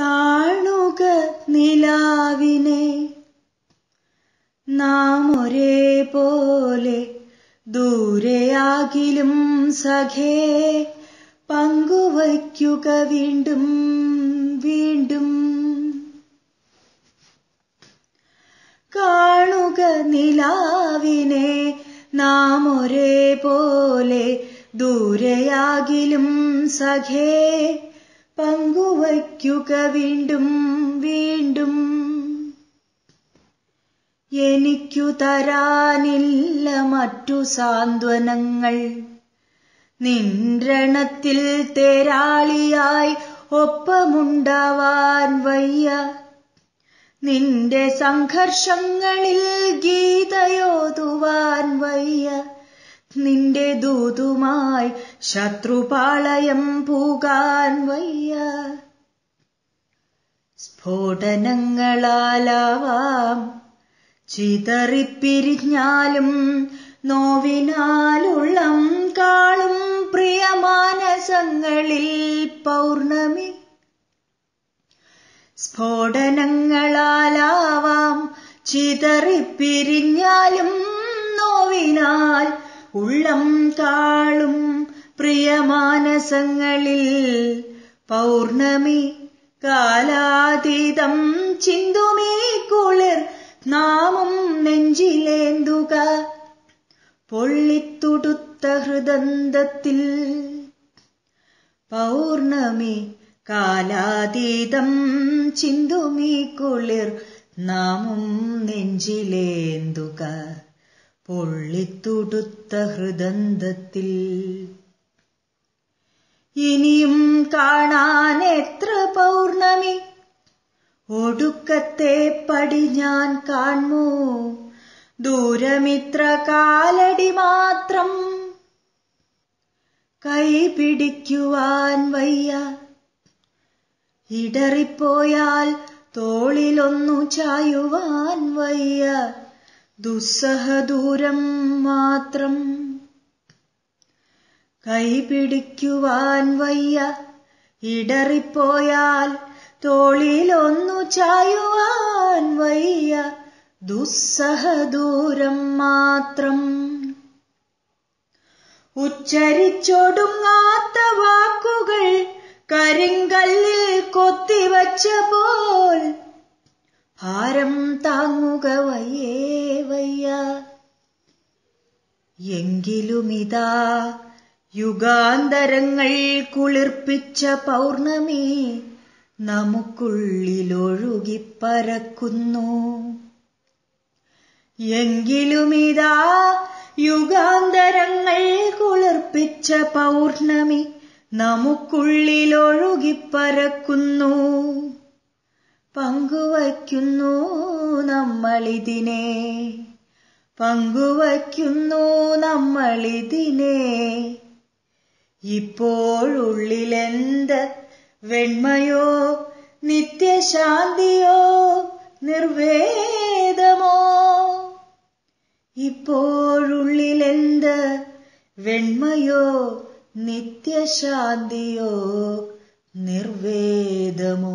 കാണുക നിലാവിനെ നാം ഒരേ പോലെ ദൂരെയാകിലും സഖേ പങ്കുവയ്ക്കുക വീണ്ടും വീണ്ടും കാണുക നിലാവിനെ നാം ഒരേ പോലെ ദൂരെയാകിലും സഖേ പങ്കുവയ്ക്കുക വീണ്ടും വീണ്ടും എനിക്കു തരാനില്ല മറ്റു സാന്ത്വനങ്ങൾ നിൻരണത്തിൽ തേരാളിയായി ഒപ്പമുണ്ടാവാൻ വയ്യ നിന്റെ സംഘർഷങ്ങളിൽ ഗീതയോതുവാൻ വയ്യ നിന്റെ ദൂതുമായി ശത്രുപാളയം പൂകാൻ വയ്യ സ്ഫോടനങ്ങളാലാവാം ചിതറിപ്പിരിഞ്ഞാലും നോവിനാലുള്ളം കാളും പ്രിയമാനസങ്ങളിൽ പൗർണമി സ്ഫോടനങ്ങളാലാവാം ചിതറിപ്പിരിഞ്ഞാലും നോവിനാൽ ഉള്ളം താളും പ്രിയമാനസങ്ങളിൽ പൗർണമി കാലാതീതം ചിന്തുമേ കുളിർ നാമം നെഞ്ചിലേന്തുക പൊള്ളിത്തുടുത്ത ഹൃദന്തത്തിൽ പൗർണമി കാലാതീതം ചിന്തുമീ കുളിർ നാമം നെഞ്ചിലേന്തുക പൊള്ളിത്തുടുത്ത ഹൃദന്തത്തിൽ ഇനിയും കാണാൻ എത്ര പൗർണമി ഒടുക്കത്തെ പടി ഞാൻ കാൺമോ ദൂരമിത്ര കാലടി മാത്രം കൈ പിടിക്കുവാൻ വയ്യ ഇടറിപ്പോയാൽ തോളിലൊന്നു ചായുവാൻ വയ്യ ദുസ്സഹദൂരം ദൂരം മാത്രം കൈപിടിക്കുവാൻ വയ്യ ഇടറിപ്പോയാൽ തോളിലൊന്നു ചായുവാൻ വയ്യ ദുസ്സഹദൂരം മാത്രം ഉച്ചരിച്ചൊടുങ്ങാത്ത വാക്കുകൾ കരിങ്കല്ലിൽ കൊത്തിവച്ച പോ ഭാരം താങ്ങുക വയ്യേ വയ്യ എങ്കിലുമിതാ യുഗാന്തരങ്ങൾ കുളിർപ്പിച്ച പൗർണമി നമുക്കുള്ളിലൊഴുകി പരക്കുന്നു എങ്കിലുമിതാ യുഗാന്തരങ്ങൾ കുളിർപ്പിച്ച പൗർണമി നമുക്കുള്ളിലൊഴുകിപ്പരക്കുന്നു പങ്കുവയ്ക്കുന്നു നമ്മളിതിനെ പങ്കുവയ്ക്കുന്നു നമ്മളിതിനെ ഇപ്പോഴുള്ളിലെന്ത് വെണ്മയോ നിത്യശാന്തിയോ നിർവേദമോ ഇപ്പോഴുള്ളിലെന്ത് വെണ്മയോ നിത്യശാന്തിയോ നിർവേദമോ